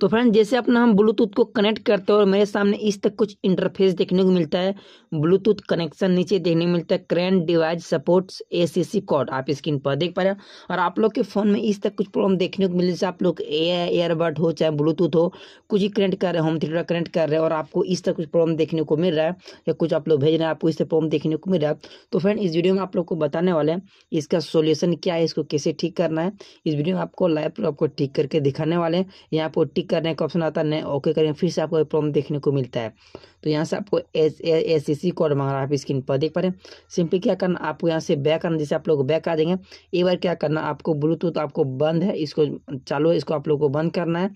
तो फ्रेंड जैसे अपना हम ब्लूटूथ को कनेक्ट करते हैं और मेरे सामने इस तक कुछ इंटरफेस देखने को मिलता है ब्लूटूथ कनेक्शन नीचे देखने को मिलता है current device supports ACC code आप स्क्रीन पर देख पा रहे हैं और आप लोग के फ़ोन में इस तक कुछ प्रॉब्लम देखने को मिल जैसे आप लोग एयरबड हो चाहे ब्लूटूथ हो कुछ ही कनेक्ट कर रहे हैं होम थिएटर कनेक्ट कर रहे हैं और आपको इस तक कुछ प्रॉब्लम देखने को मिल रहा है या कुछ आप लोग भेज रहे हैं आपको इस तरह प्रॉब्लम देखने को मिल रहा है तो फ्रेंड इस वीडियो में आप लोग को बताने वाले हैं इसका सोल्यूशन क्या है इसको कैसे ठीक करना है इस वीडियो में आपको लाइव आपको ठीक करके दिखाने वाले हैं यहाँ पर टिक करने का ऑप्शन आता है ओके करेंगे फिर से आपको प्रॉब्लम देखने को मिलता है तो यहाँ से आपको एस एस सी कोड मांग रहा है आप स्क्रीन पर देख पा रहे हैं सिंपली क्या करना आपको यहाँ से बैक करना जैसे आप लोग बैक आ जाएंगे एक बार क्या करना आपको ब्लूटूथ आपको बंद है इसको चालू है इसको आप लोग को बंद करना है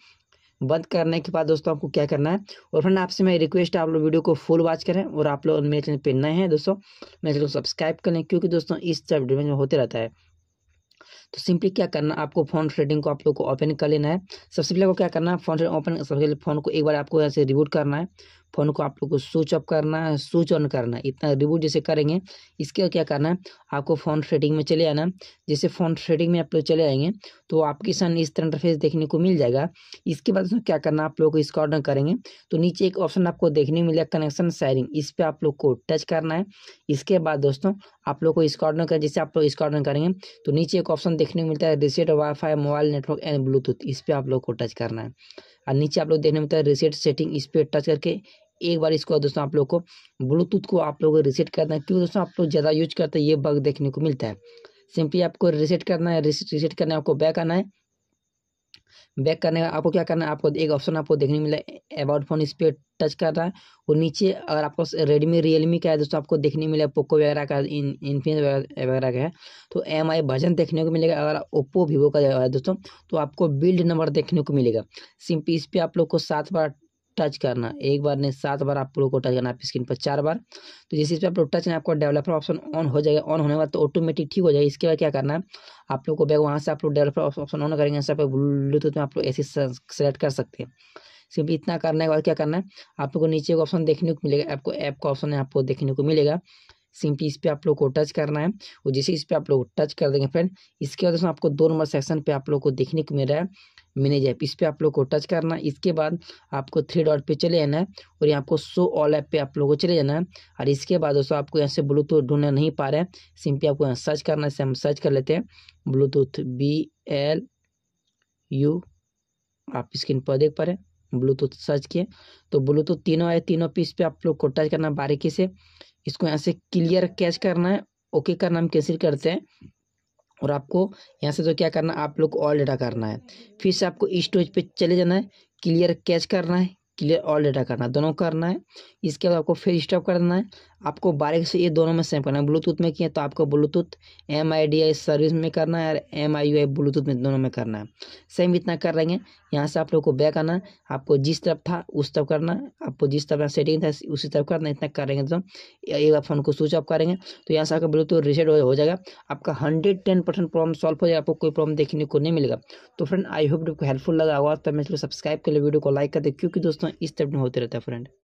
बंद करने के बाद दोस्तों आपको क्या करना है और फ्रेंड आपसे मैं रिक्वेस्ट है आप लोग वीडियो को फुल वॉच करें और आप लोग मेरे चैनल पर नए हैं दोस्तों मेरे चैनल को सब्सक्राइब करें क्योंकि दोस्तों इस सब वीडियो में होते रहता है तो सिंपली क्या करना आपको फोन सेटिंग को आप लोग को ओपन कर लेना है सबसे पहले आपको क्या करना है फोन ओपन सबसे पहले फ़ोन को एक बार आपको ऐसे रिबूट करना है फ़ोन को आप लोग को स्विच ऑफ करना है स्विच ऑन करना है इतना रिबूट जैसे करेंगे इसके क्या करना है आपको फ़ोन सेटिंग में चले आना जैसे फ़ोन थ्रेडिंग में आप लोग चले आएंगे तो आपके सामने इस तरह इंटरफेस देखने को मिल जाएगा इसके बाद उसमें क्या करना आप लोग को इसका ऑर्डर करेंगे तो नीचे एक ऑप्शन आपको देखने को मिलेगा कनेक्शन शेयरिंग इस पर आप लोग को टच करना है इसके बाद दोस्तों आप लोग को इसका ऑर्डर कर जैसे आप लोग इसका ऑर्डर करेंगे तो नीचे एक ऑप्शन देखने को मिलता है reset WiFi mobile network and Bluetooth इस पर आप लोग को टच करना है और नीचे आप लोग देखने मिलता है रिसेट सेटिंग इस पर टच करके एक बार इसको दोस्तों आप लोग को ब्लूटूथ को आप लोग रिसेट करना है क्यों दोस्तों आप लोग ज़्यादा यूज करते हैं ये बग देखने को मिलता है सिंपली आपको रिसेट करना है रिसेट करना है आपको बैक आना है बैक करने का आपको क्या करना है आपको एक ऑप्शन आपको देखने मिला अबाउट फोन इस पर टच कर रहा है और नीचे अगर आपको रेडमी रियलमी का है दोस्तों आपको देखने मिला पोको वगैरह का इन इनफिन वगैरह का है तो एम आई वर्जन देखने को मिलेगा अगर ओप्पो वीवो का है दोस्तों तो आपको बिल्ड नंबर देखने को मिलेगा सिम इस पर आप लोग को सात बार टच करना एक बार नहीं सात बार आप लोग को टच करना आपकी स्क्रीन पर चार बार तो जिस चीज़ पर आप लोग टच ना आपका डेवलपर ऑप्शन ऑन हो जाएगा ऑन होने के बाद तो ऑटोमेटिक ठीक हो जाएगा इसके बाद क्या करना है आप लोग को बैग वहाँ से आप लोग डेवलपर ऑप्शन ऑन करेंगे यहाँ पर ब्लूटूथ में आप लोग ऐसे सेलेक्ट कर सकते हैं सिंपली इतना करने के बाद क्या करना है आप लोग को नीचे का ऑप्शन देखने को मिलेगा आपको ऐप का ऑप्शन आपको देखने को मिलेगा सिंपली इस पर आप लोग को टच करना है और जैसे इस पर आप लोग टच कर देंगे फ्रेंड इसके बाद दोस्तों आपको दो नंबर सेक्शन पे आप लोग को देखने को मिल रहा है मैनेज ऐप इस पर आप लोग को टच करना है इसके बाद आपको थ्री डॉट पे चले जाना है और यहाँ आपको शो ऑल ऐप पे आप लोग को चले जाना है और इसके बाद दोस्तों आपको यहाँ से ब्लूटूथ ढूंढना नहीं पा रहे हैं सिंपली आपको यहाँ सर्च करना है हम सर्च कर लेते हैं ब्लूटूथ बी एल यू आप स्क्रीन पर देख पा रहे हैं ब्लूटूथ सर्च किए तो ब्लूटूथ तीनों आए तीनों पीस पे आप लोग को टच करना है बारीकी से इसको यहाँ से क्लियर कैच करना है ओके करना हम कैंसिल करते हैं और आपको यहाँ से तो क्या करना आप लोग को ऑल डेटा करना है फिर से आपको स्टोरेज पे चले जाना है क्लियर कैच करना है क्लियर ऑल डेटा करना है दोनों करना है इसके बाद आपको फिर स्टॉप करना है आपको बारीक से ये दोनों में सेम करना है ब्लूटूथ में किए तो आपको Bluetooth M I D I service में करना है और M I U I Bluetooth में दोनों में करना है सेम इतना कर हैं यहाँ से आप लोग को बैक आना आपको जिस तरफ था उस तरफ करना आपको जिस तरफ सेटिंग था उसी तरफ करना इतना करेंगे तो एक बार फ़ोन को स्विच ऑफ करेंगे तो यहाँ से आपका ब्लूटूथ रिसेट हो जाएगा आपका hundred ten percent problem solve हो जाएगा आपको कोई प्रॉब्लम देखने को नहीं मिलेगा तो फ्रेंड आई होप आपको हेल्पफुल लगा होगा तो मैं चलो सब्सक्राइब कर ले वीडियो को लाइक कर दे क्योंकि दोस्तों इस तरफ में होते रहता है फ्रेंड